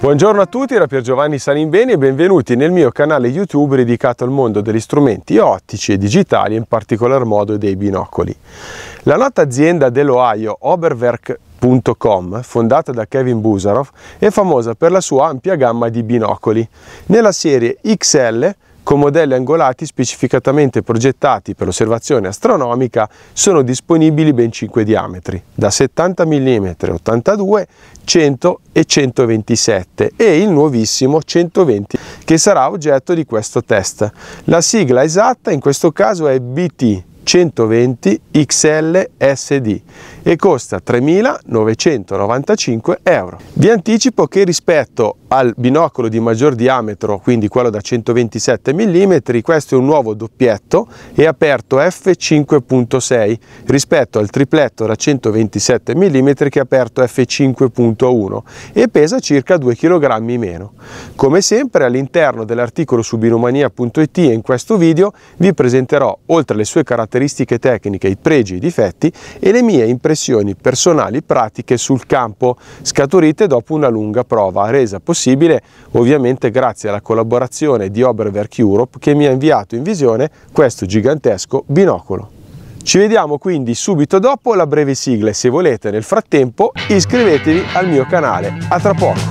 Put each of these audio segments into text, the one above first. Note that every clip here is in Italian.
Buongiorno a tutti, da Pier Giovanni Salimbeni e benvenuti nel mio canale YouTube dedicato al mondo degli strumenti ottici e digitali, in particolar modo dei binocoli. La nota azienda dell'Ohio, Oberwerk.com, fondata da Kevin Busaroff, è famosa per la sua ampia gamma di binocoli. Nella serie XL con modelli angolati specificatamente progettati per osservazione astronomica, sono disponibili ben 5 diametri, da 70 mm 82, 100 e 127 e il nuovissimo 120 che sarà oggetto di questo test. La sigla esatta in questo caso è BT 120 XLSD e costa 3.995 euro. Vi anticipo che rispetto al binocolo di maggior diametro, quindi quello da 127 mm, questo è un nuovo doppietto e aperto f5.6 rispetto al tripletto da 127 mm che è aperto f5.1 e pesa circa 2 kg meno. Come sempre all'interno dell'articolo su binomania.it e in questo video vi presenterò oltre alle sue caratteristiche tecniche, i pregi e i difetti e le mie impressioni impressioni personali pratiche sul campo scaturite dopo una lunga prova, resa possibile ovviamente grazie alla collaborazione di Oberwerk Europe che mi ha inviato in visione questo gigantesco binocolo. Ci vediamo quindi subito dopo la breve sigla e se volete nel frattempo iscrivetevi al mio canale. A tra poco!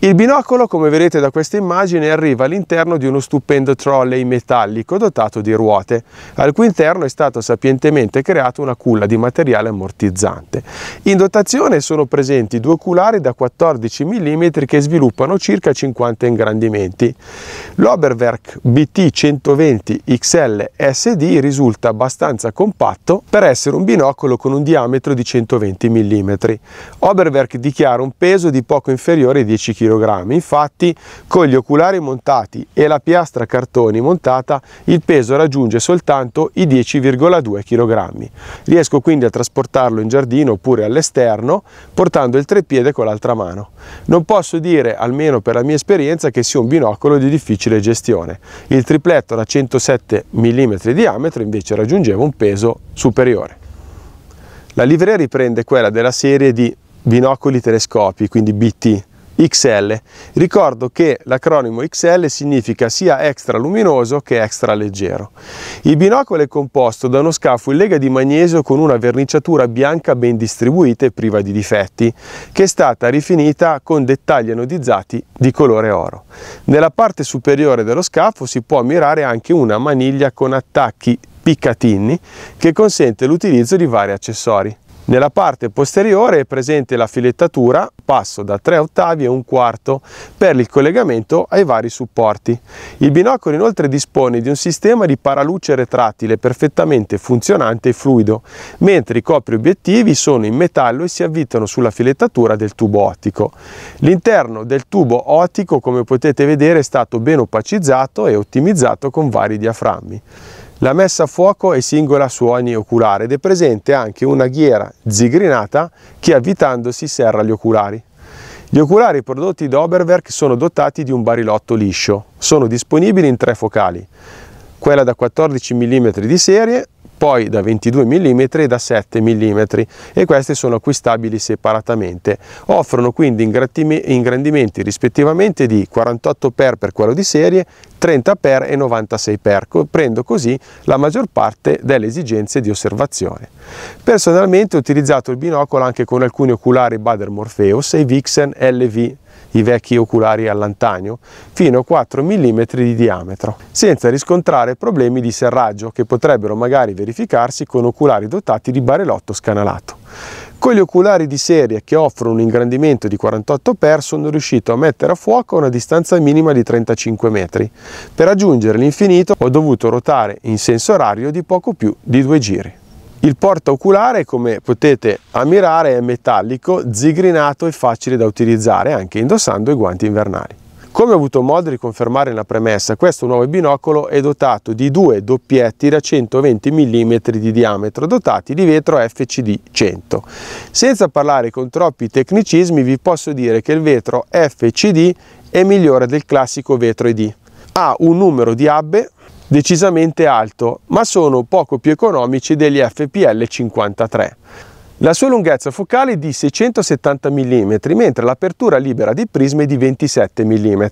Il binocolo, come vedete da questa immagine, arriva all'interno di uno stupendo trolley metallico dotato di ruote, al cui interno è stata sapientemente creata una culla di materiale ammortizzante. In dotazione sono presenti due culari da 14 mm che sviluppano circa 50 ingrandimenti. L'Oberwerk BT120XL SD risulta abbastanza compatto per essere un binocolo con un diametro di 120 mm. Oberwerk dichiara un peso di poco inferiore ai 10 kg kg. Infatti, con gli oculari montati e la piastra cartoni montata, il peso raggiunge soltanto i 10,2 kg. Riesco quindi a trasportarlo in giardino oppure all'esterno, portando il treppiede con l'altra mano. Non posso dire, almeno per la mia esperienza, che sia un binocolo di difficile gestione. Il tripletto da 107 mm di diametro invece raggiungeva un peso superiore. La livrea riprende quella della serie di binocoli telescopi, quindi BT, XL. Ricordo che l'acronimo XL significa sia extra luminoso che extra leggero. Il binocolo è composto da uno scafo in lega di magnesio con una verniciatura bianca ben distribuita e priva di difetti, che è stata rifinita con dettagli anodizzati di colore oro. Nella parte superiore dello scafo si può ammirare anche una maniglia con attacchi piccatinni che consente l'utilizzo di vari accessori. Nella parte posteriore è presente la filettatura, passo da 3 ottavi e un quarto per il collegamento ai vari supporti. Il binocolo inoltre dispone di un sistema di paraluce retrattile perfettamente funzionante e fluido, mentre i copri obiettivi sono in metallo e si avvitano sulla filettatura del tubo ottico. L'interno del tubo ottico, come potete vedere, è stato ben opacizzato e ottimizzato con vari diaframmi. La messa a fuoco è singola su ogni oculare ed è presente anche una ghiera zigrinata che avvitandosi serra gli oculari. Gli oculari prodotti da Oberwerk sono dotati di un barilotto liscio. Sono disponibili in tre focali, quella da 14 mm di serie, poi da 22 mm e da 7 mm e queste sono acquistabili separatamente. Offrono quindi ingrandimenti rispettivamente di 48 x per quello di serie, 30 x e 96 x, coprendo così la maggior parte delle esigenze di osservazione. Personalmente ho utilizzato il binocolo anche con alcuni oculari Bader Morpheus e Vixen LV i vecchi oculari all'antagno, fino a 4 mm di diametro, senza riscontrare problemi di serraggio che potrebbero magari verificarsi con oculari dotati di barelotto scanalato. Con gli oculari di serie che offrono un ingrandimento di 48x sono riuscito a mettere a fuoco una distanza minima di 35 metri. Per raggiungere l'infinito ho dovuto ruotare in senso orario di poco più di due giri. Il porta oculare, come potete ammirare, è metallico, zigrinato e facile da utilizzare anche indossando i guanti invernali. Come ho avuto modo di confermare nella premessa, questo nuovo binocolo è dotato di due doppietti da 120 mm di diametro dotati di vetro FCD 100. Senza parlare con troppi tecnicismi vi posso dire che il vetro FCD è migliore del classico vetro ID. Ha un numero di abbe decisamente alto, ma sono poco più economici degli FPL 53. La sua lunghezza focale è di 670 mm, mentre l'apertura libera di prismi è di 27 mm.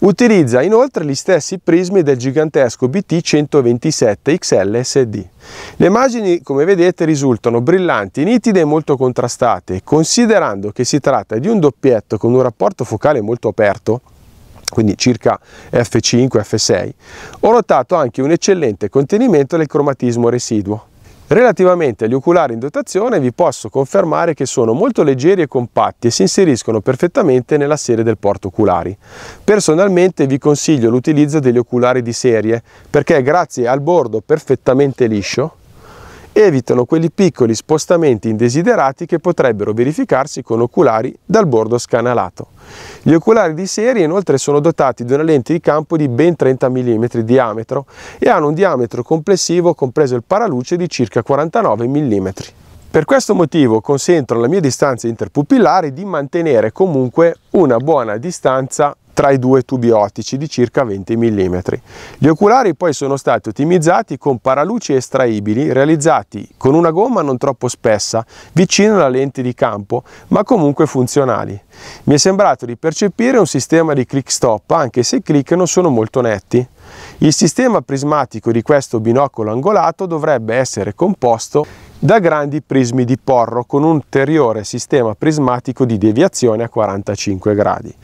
Utilizza inoltre gli stessi prismi del gigantesco bt 127 XL SD. Le immagini, come vedete, risultano brillanti, nitide e molto contrastate. Considerando che si tratta di un doppietto con un rapporto focale molto aperto, quindi circa F5, F6, ho notato anche un eccellente contenimento del cromatismo residuo. Relativamente agli oculari in dotazione vi posso confermare che sono molto leggeri e compatti e si inseriscono perfettamente nella serie del porto oculari. Personalmente vi consiglio l'utilizzo degli oculari di serie perché grazie al bordo perfettamente liscio evitano quelli piccoli spostamenti indesiderati che potrebbero verificarsi con oculari dal bordo scanalato. Gli oculari di serie inoltre sono dotati di una lente di campo di ben 30 mm diametro e hanno un diametro complessivo compreso il paraluce di circa 49 mm. Per questo motivo consentono alla mia distanza interpupillare di mantenere comunque una buona distanza tra i due tubi ottici di circa 20 mm. Gli oculari poi sono stati ottimizzati con paraluci estraibili realizzati con una gomma non troppo spessa, vicino alla lente di campo, ma comunque funzionali. Mi è sembrato di percepire un sistema di click stop, anche se i click non sono molto netti. Il sistema prismatico di questo binocolo angolato dovrebbe essere composto da grandi prismi di porro con un ulteriore sistema prismatico di deviazione a 45 gradi.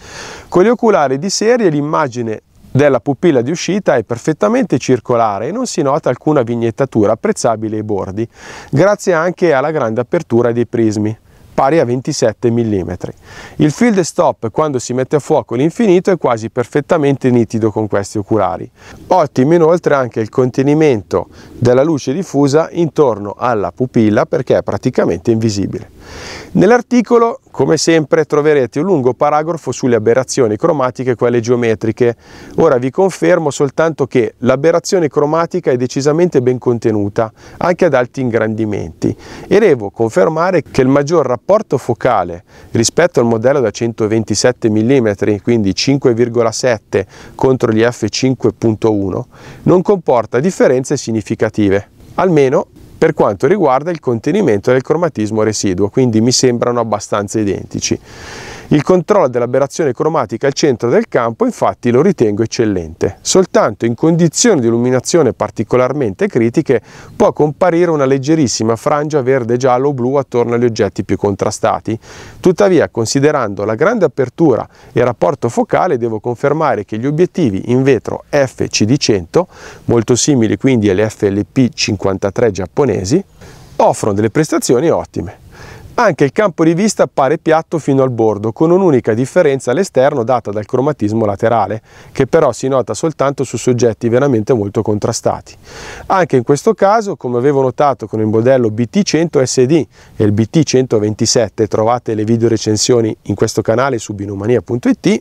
Con gli oculari di serie l'immagine della pupilla di uscita è perfettamente circolare e non si nota alcuna vignettatura apprezzabile ai bordi, grazie anche alla grande apertura dei prismi pari a 27 mm. Il field stop quando si mette a fuoco l'infinito è quasi perfettamente nitido con questi oculari. Ottimo inoltre anche il contenimento della luce diffusa intorno alla pupilla perché è praticamente invisibile. Nell'articolo, come sempre, troverete un lungo paragrafo sulle aberrazioni cromatiche e quelle geometriche. Ora vi confermo soltanto che l'aberrazione cromatica è decisamente ben contenuta, anche ad alti ingrandimenti, e devo confermare che il maggior rapporto focale rispetto al modello da 127 mm, quindi 5,7 contro gli f5.1, non comporta differenze significative, almeno per quanto riguarda il contenimento del cromatismo residuo, quindi mi sembrano abbastanza identici. Il controllo dell'aberrazione cromatica al centro del campo infatti lo ritengo eccellente. Soltanto in condizioni di illuminazione particolarmente critiche può comparire una leggerissima frangia verde-giallo o blu attorno agli oggetti più contrastati. Tuttavia, considerando la grande apertura e rapporto focale, devo confermare che gli obiettivi in vetro FCD100, molto simili quindi alle FLP53 giapponesi, offrono delle prestazioni ottime. Anche il campo di vista appare piatto fino al bordo, con un'unica differenza all'esterno data dal cromatismo laterale, che però si nota soltanto su soggetti veramente molto contrastati. Anche in questo caso, come avevo notato con il modello BT100 SD e il BT127, trovate le video recensioni in questo canale su binomania.it,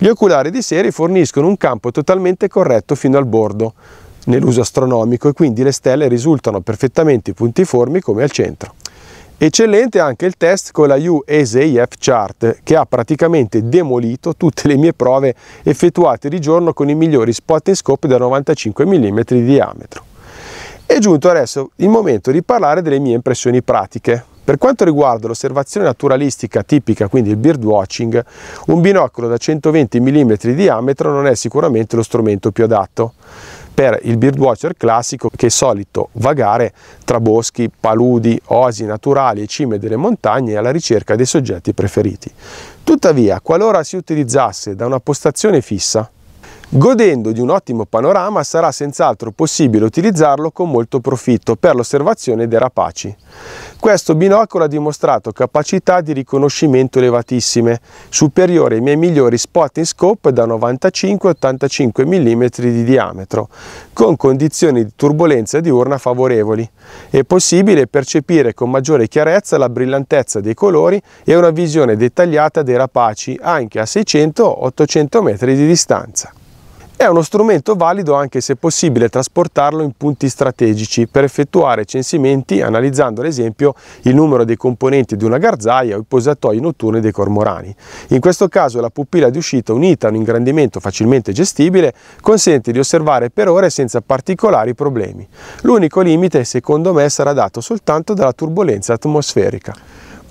gli oculari di serie forniscono un campo totalmente corretto fino al bordo, nell'uso astronomico e quindi le stelle risultano perfettamente puntiformi come al centro. Eccellente anche il test con la USAF Chart che ha praticamente demolito tutte le mie prove effettuate di giorno con i migliori spot in scope da 95 mm di diametro. È giunto adesso il momento di parlare delle mie impressioni pratiche. Per quanto riguarda l'osservazione naturalistica tipica, quindi il birdwatching, un binocolo da 120 mm di diametro non è sicuramente lo strumento più adatto per il birdwatcher classico che è solito vagare tra boschi, paludi, oasi naturali e cime delle montagne alla ricerca dei soggetti preferiti. Tuttavia, qualora si utilizzasse da una postazione fissa, Godendo di un ottimo panorama sarà senz'altro possibile utilizzarlo con molto profitto per l'osservazione dei rapaci. Questo binocolo ha dimostrato capacità di riconoscimento elevatissime, superiore ai miei migliori spot in scope da 95-85 mm di diametro, con condizioni di turbolenza diurna favorevoli. È possibile percepire con maggiore chiarezza la brillantezza dei colori e una visione dettagliata dei rapaci anche a 600-800 metri di distanza. È uno strumento valido anche se possibile trasportarlo in punti strategici per effettuare censimenti analizzando ad esempio il numero dei componenti di una garzaia o i posatoi notturni dei cormorani. In questo caso la pupilla di uscita unita a un ingrandimento facilmente gestibile consente di osservare per ore senza particolari problemi. L'unico limite secondo me sarà dato soltanto dalla turbolenza atmosferica.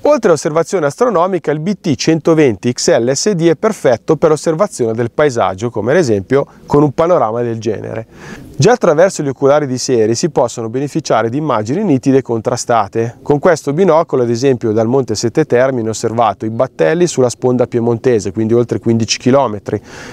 Oltre all'osservazione astronomica, il BT 120 XL SD è perfetto per l'osservazione del paesaggio, come ad esempio con un panorama del genere. Già attraverso gli oculari di serie si possono beneficiare di immagini nitide e contrastate. Con questo binocolo, ad esempio, dal Monte Sette Termini ho osservato i battelli sulla sponda piemontese, quindi oltre 15 km,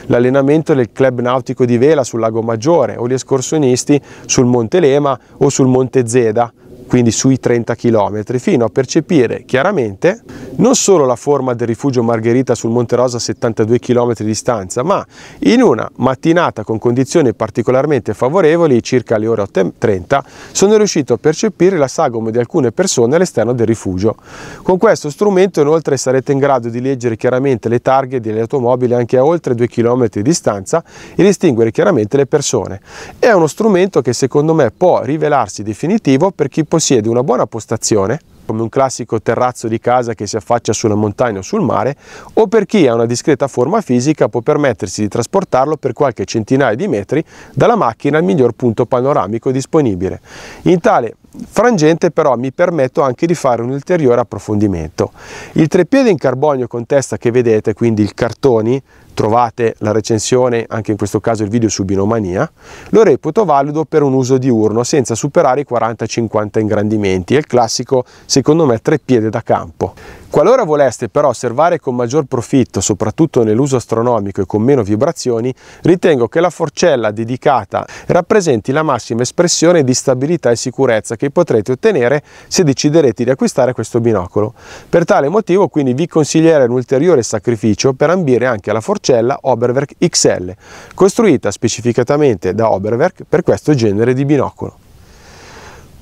l'allenamento del club nautico di vela sul Lago Maggiore o gli escursionisti sul Monte Lema o sul Monte Zeda quindi sui 30 km, fino a percepire chiaramente non solo la forma del rifugio Margherita sul Monte Rosa a 72 km di distanza, ma in una mattinata con condizioni particolarmente favorevoli, circa le ore 8.30, sono riuscito a percepire la sagoma di alcune persone all'esterno del rifugio. Con questo strumento inoltre sarete in grado di leggere chiaramente le targhe delle automobili anche a oltre 2 km di distanza e distinguere chiaramente le persone. È uno strumento che secondo me può rivelarsi definitivo per chi possiede possiede una buona postazione, come un classico terrazzo di casa che si affaccia sulla montagna o sul mare, o per chi ha una discreta forma fisica può permettersi di trasportarlo per qualche centinaio di metri dalla macchina al miglior punto panoramico disponibile. In tale frangente però mi permetto anche di fare un ulteriore approfondimento. Il treppiede in carbonio con testa che vedete, quindi il cartoni, trovate la recensione, anche in questo caso il video su Binomania, lo reputo valido per un uso diurno senza superare i 40-50 ingrandimenti, è il classico secondo me treppiede da campo. Qualora voleste però osservare con maggior profitto, soprattutto nell'uso astronomico e con meno vibrazioni, ritengo che la forcella dedicata rappresenti la massima espressione di stabilità e sicurezza che potrete ottenere se deciderete di acquistare questo binocolo. Per tale motivo quindi vi consiglierei un ulteriore sacrificio per ambire anche alla forcella Oberwerk XL, costruita specificatamente da Oberwerk per questo genere di binocolo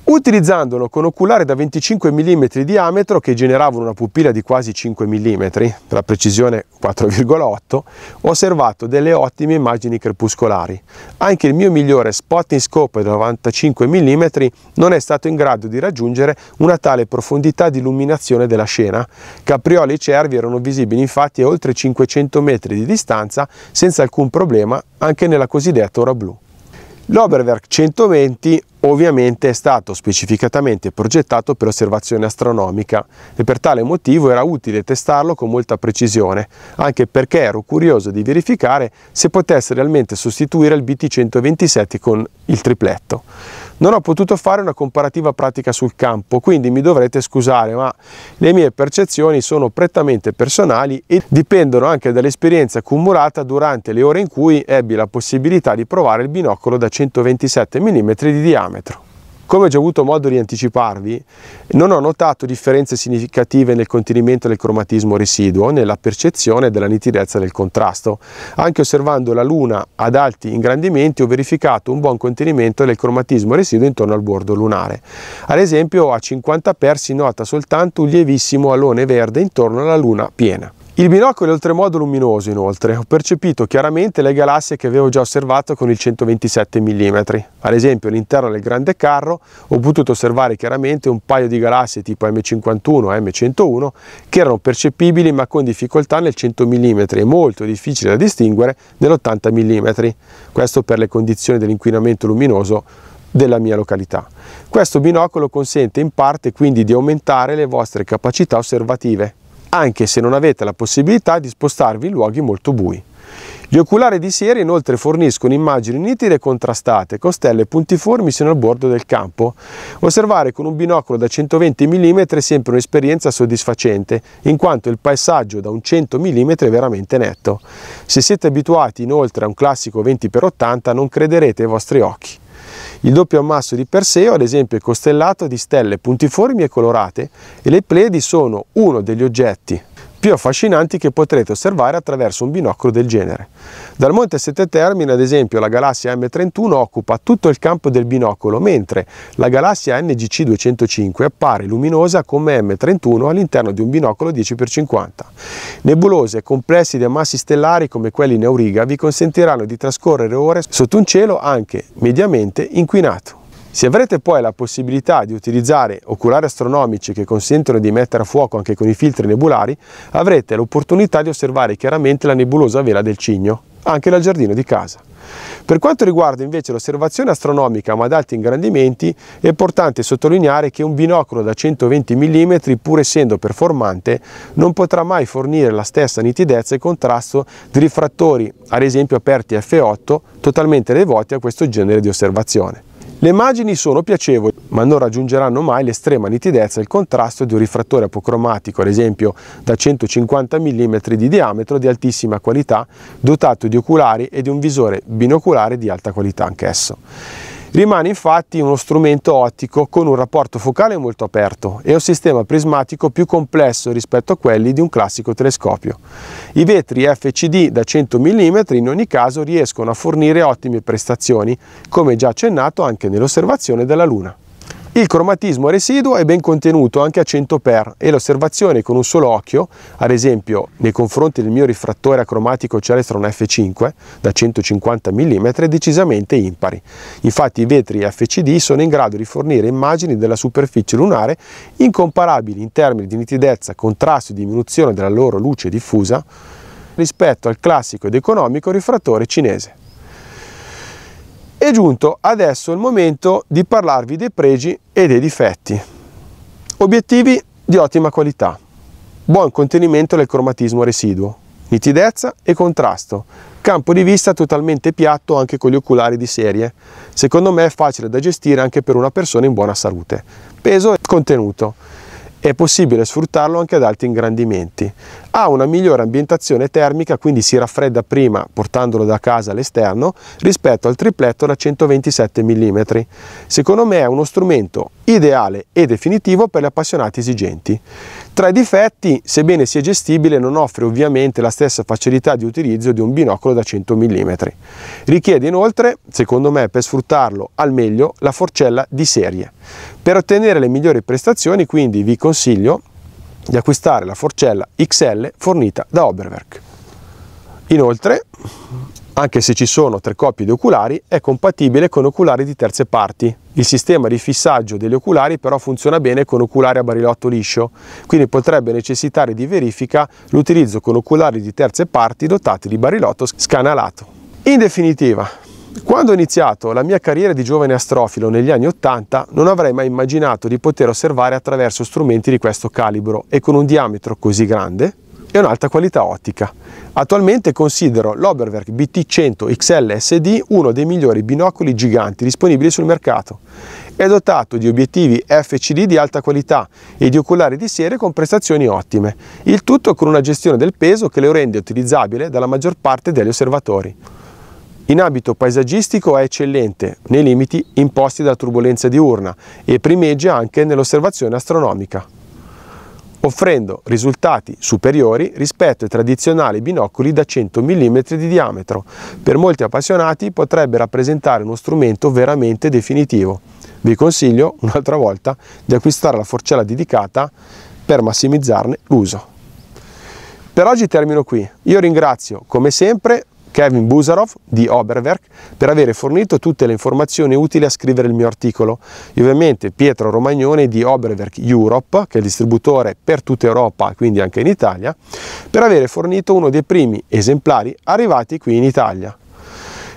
utilizzandolo con oculare da 25 mm di diametro che generavano una pupilla di quasi 5 mm, per la precisione 4,8, ho osservato delle ottime immagini crepuscolari. Anche il mio migliore spot in scope da 95 mm non è stato in grado di raggiungere una tale profondità di illuminazione della scena. Caprioli e cervi erano visibili infatti a oltre 500 metri di distanza senza alcun problema anche nella cosiddetta ora blu. L'Oberwerk 120 ovviamente è stato specificatamente progettato per osservazione astronomica e per tale motivo era utile testarlo con molta precisione, anche perché ero curioso di verificare se potesse realmente sostituire il BT-127 con il tripletto non ho potuto fare una comparativa pratica sul campo, quindi mi dovrete scusare, ma le mie percezioni sono prettamente personali e dipendono anche dall'esperienza accumulata durante le ore in cui ebbi la possibilità di provare il binocolo da 127 mm di diametro. Come ho già avuto modo di anticiparvi, non ho notato differenze significative nel contenimento del cromatismo residuo, nella percezione della nitidezza del contrasto. Anche osservando la luna ad alti ingrandimenti ho verificato un buon contenimento del cromatismo residuo intorno al bordo lunare. Ad esempio a 50 per nota soltanto un lievissimo alone verde intorno alla luna piena. Il binocolo è oltremodo luminoso inoltre, ho percepito chiaramente le galassie che avevo già osservato con il 127 mm. Ad esempio all'interno del grande carro ho potuto osservare chiaramente un paio di galassie tipo M51 e M101 che erano percepibili ma con difficoltà nel 100 mm e molto difficili da distinguere nell'80 mm. Questo per le condizioni dell'inquinamento luminoso della mia località. Questo binocolo consente in parte quindi di aumentare le vostre capacità osservative anche se non avete la possibilità di spostarvi in luoghi molto bui. Gli oculari di serie inoltre forniscono immagini nitide e contrastate, con stelle puntiformi sino al bordo del campo. Osservare con un binocolo da 120 mm è sempre un'esperienza soddisfacente, in quanto il paesaggio da un 100 mm è veramente netto. Se siete abituati inoltre a un classico 20x80 non crederete ai vostri occhi. Il doppio ammasso di Perseo, ad esempio, è costellato di stelle puntiformi e colorate e le Pleiadi sono uno degli oggetti più affascinanti che potrete osservare attraverso un binocolo del genere. Dal Monte Sette Termine, ad esempio, la galassia M31 occupa tutto il campo del binocolo, mentre la galassia NGC 205 appare luminosa come M31 all'interno di un binocolo 10x50. Nebulose e complessi di ammassi stellari come quelli in Auriga vi consentiranno di trascorrere ore sotto un cielo anche mediamente inquinato. Se avrete poi la possibilità di utilizzare oculari astronomici che consentono di mettere a fuoco anche con i filtri nebulari, avrete l'opportunità di osservare chiaramente la nebulosa vela del cigno, anche dal giardino di casa. Per quanto riguarda invece l'osservazione astronomica ma ad alti ingrandimenti, è importante sottolineare che un binocolo da 120 mm, pur essendo performante, non potrà mai fornire la stessa nitidezza e contrasto di rifrattori, ad esempio aperti F8, totalmente devoti a questo genere di osservazione. Le immagini sono piacevoli, ma non raggiungeranno mai l'estrema nitidezza e il contrasto di un rifrattore apocromatico, ad esempio da 150 mm di diametro di altissima qualità, dotato di oculari e di un visore binoculare di alta qualità anch'esso. Rimane infatti uno strumento ottico con un rapporto focale molto aperto e un sistema prismatico più complesso rispetto a quelli di un classico telescopio. I vetri FCD da 100 mm in ogni caso riescono a fornire ottime prestazioni, come già accennato anche nell'osservazione della Luna. Il cromatismo residuo è ben contenuto anche a 100x e l'osservazione con un solo occhio, ad esempio nei confronti del mio rifrattore acromatico Celestron F5 da 150 mm, è decisamente impari. Infatti i vetri FCD sono in grado di fornire immagini della superficie lunare incomparabili in termini di nitidezza, contrasto e diminuzione della loro luce diffusa rispetto al classico ed economico rifrattore cinese. È giunto adesso il momento di parlarvi dei pregi e dei difetti. Obiettivi di ottima qualità, buon contenimento del cromatismo residuo, nitidezza e contrasto, campo di vista totalmente piatto anche con gli oculari di serie. Secondo me è facile da gestire anche per una persona in buona salute. Peso e contenuto. È possibile sfruttarlo anche ad alti ingrandimenti ha una migliore ambientazione termica, quindi si raffredda prima portandolo da casa all'esterno rispetto al tripletto da 127 mm. Secondo me è uno strumento ideale e definitivo per gli appassionati esigenti. Tra i difetti, sebbene sia gestibile, non offre ovviamente la stessa facilità di utilizzo di un binocolo da 100 mm. Richiede inoltre, secondo me per sfruttarlo al meglio, la forcella di serie. Per ottenere le migliori prestazioni quindi vi consiglio di acquistare la forcella XL fornita da Oberwerk. Inoltre, anche se ci sono tre coppie di oculari, è compatibile con oculari di terze parti. Il sistema di fissaggio degli oculari però funziona bene con oculari a barilotto liscio, quindi potrebbe necessitare di verifica l'utilizzo con oculari di terze parti dotati di barilotto scanalato. In definitiva, quando ho iniziato la mia carriera di giovane astrofilo negli anni 80 non avrei mai immaginato di poter osservare attraverso strumenti di questo calibro e con un diametro così grande e un'alta qualità ottica. Attualmente considero l'Oberwerk BT100 XLSD uno dei migliori binocoli giganti disponibili sul mercato. È dotato di obiettivi FCD di alta qualità e di oculari di serie con prestazioni ottime, il tutto con una gestione del peso che lo rende utilizzabile dalla maggior parte degli osservatori. In abito paesaggistico è eccellente, nei limiti imposti dalla turbolenza diurna e primeggia anche nell'osservazione astronomica, offrendo risultati superiori rispetto ai tradizionali binocoli da 100 mm di diametro. Per molti appassionati potrebbe rappresentare uno strumento veramente definitivo. Vi consiglio un'altra volta di acquistare la forcella dedicata per massimizzarne l'uso. Per oggi termino qui. Io ringrazio come sempre Kevin Busarov di Oberwerk per avere fornito tutte le informazioni utili a scrivere il mio articolo e ovviamente Pietro Romagnone di Oberwerk Europe, che è il distributore per tutta Europa, e quindi anche in Italia, per avere fornito uno dei primi esemplari arrivati qui in Italia.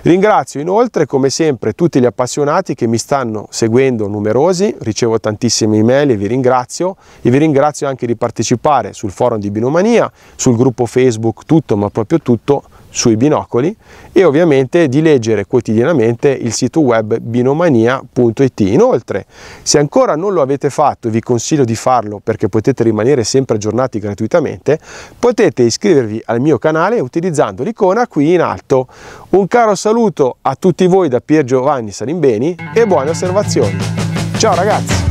Ringrazio inoltre come sempre tutti gli appassionati che mi stanno seguendo numerosi, ricevo tantissime email e vi ringrazio e vi ringrazio anche di partecipare sul forum di Binomania, sul gruppo Facebook tutto ma proprio tutto sui binocoli e ovviamente di leggere quotidianamente il sito web binomania.it. Inoltre, se ancora non lo avete fatto, vi consiglio di farlo perché potete rimanere sempre aggiornati gratuitamente, potete iscrivervi al mio canale utilizzando l'icona qui in alto. Un caro saluto saluto a tutti voi da Pier Giovanni Salimbeni e buone osservazioni. Ciao ragazzi!